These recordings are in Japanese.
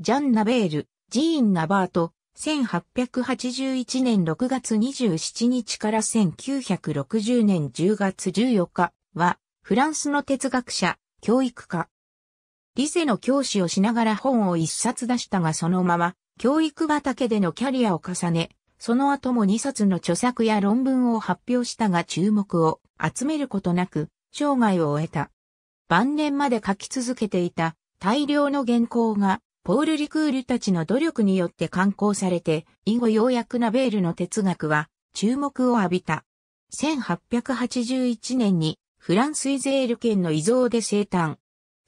ジャン・ナベール、ジーン・ナバート、1881年6月27日から1960年10月14日は、フランスの哲学者、教育家。リセの教師をしながら本を一冊出したがそのまま、教育畑でのキャリアを重ね、その後も2冊の著作や論文を発表したが注目を集めることなく、生涯を終えた。晩年まで書き続けていた大量の原稿がポール・リクールたちの努力によって刊行されて、以後ようやくナベールの哲学は注目を浴びた。1881年にフランス・イゼール県の遺贈で生誕。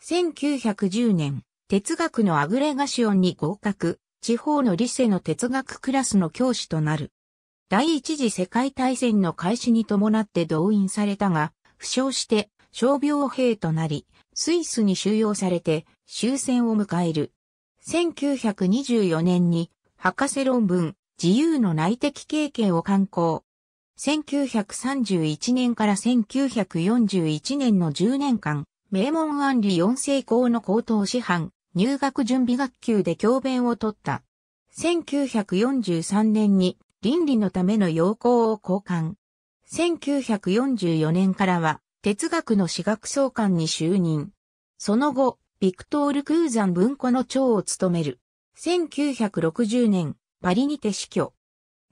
1910年、哲学のアグレガシオンに合格、地方のリセの哲学クラスの教師となる。第一次世界大戦の開始に伴って動員されたが、負傷して傷病兵となり、スイスに収容されて終戦を迎える。1924年に博士論文自由の内的経験を刊行。1931年から1941年の10年間、名門安理四世公の高等師範、入学準備学級で教鞭を取った。1943年に倫理のための要項を交換。1944年からは哲学の私学総監に就任。その後、ビクトール・クーザン文庫の長を務める。1960年、パリにて死去。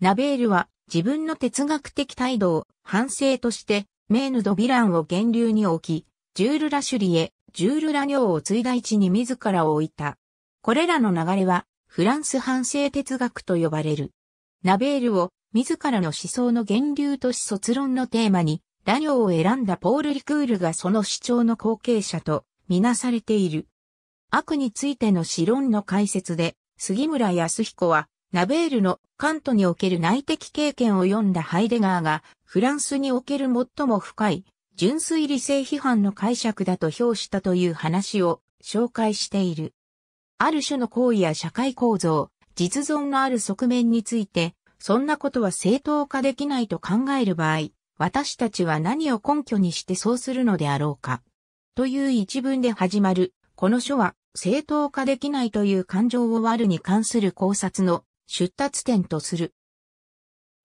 ナベールは自分の哲学的態度を反省として、メーヌ・ド・ヴィランを源流に置き、ジュール・ラ・シュリエ、ジュール・ラ・ニョーを継いだ位置に自らを置いた。これらの流れは、フランス反省哲学と呼ばれる。ナベールを自らの思想の源流とし卒論のテーマに、ラニョーを選んだポール・リクールがその主張の後継者とみなされている。悪についての史論の解説で、杉村康彦は、ナベールのカントにおける内的経験を読んだハイデガーが、フランスにおける最も深い、純粋理性批判の解釈だと評したという話を紹介している。ある種の行為や社会構造、実存のある側面について、そんなことは正当化できないと考える場合、私たちは何を根拠にしてそうするのであろうか。という一文で始まる、この書は、正当化できないという感情を悪に関する考察の出立点とする。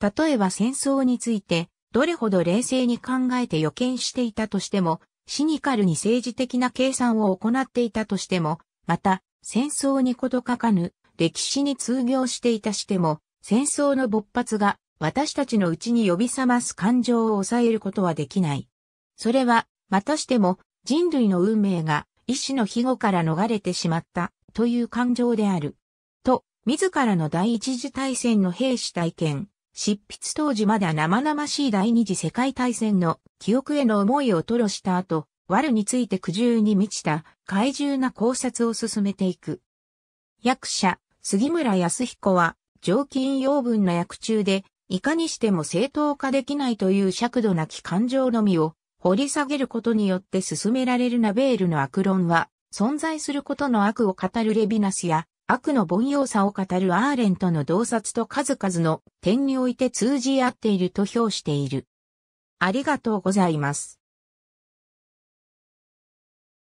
例えば戦争について、どれほど冷静に考えて予見していたとしても、シニカルに政治的な計算を行っていたとしても、また、戦争にこと書かぬ、歴史に通行していたしても、戦争の勃発が私たちのうちに呼び覚ます感情を抑えることはできない。それは、またしても人類の運命が意志の庇護から逃れてしまったという感情である。と、自らの第一次大戦の兵士体験、執筆当時まだ生々しい第二次世界大戦の記憶への思いを吐露した後、悪について苦渋に満ちた怪獣な考察を進めていく。役者、杉村康彦は、常勤養分の役中で、いかにしても正当化できないという尺度なき感情のみを掘り下げることによって進められるナベールの悪論は、存在することの悪を語るレビナスや、悪の凡庸さを語るアーレントの洞察と数々の点において通じ合っていると評している。ありがとうございます。